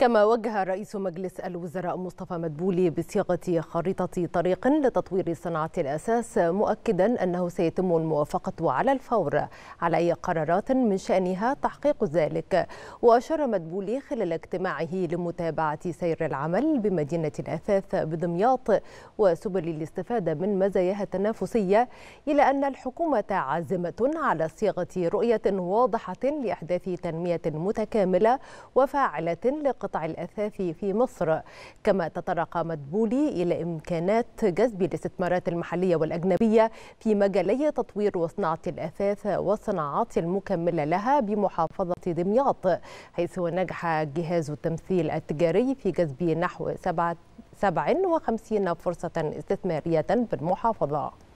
كما وجه رئيس مجلس الوزراء مصطفى مدبولي بصياغة خريطة طريق لتطوير صناعة الأساس مؤكدا أنه سيتم الموافقة على الفور على أي قرارات من شأنها تحقيق ذلك وأشار مدبولي خلال اجتماعه لمتابعة سير العمل بمدينة الأثاث بدمياط وسبل الاستفادة من مزاياها التنافسية إلى أن الحكومة عازمة على صياغة رؤية واضحة لإحداث تنمية متكاملة وفاعلة لقطاع قطع الأثاث في مصر كما تطرق مدبولي إلى إمكانات جذب الاستثمارات المحلية والأجنبية في مجالي تطوير وصناعة الأثاث والصناعات المكملة لها بمحافظة دمياط حيث نجح جهاز التمثيل التجاري في جذب نحو 57 فرصة استثمارية في المحافظة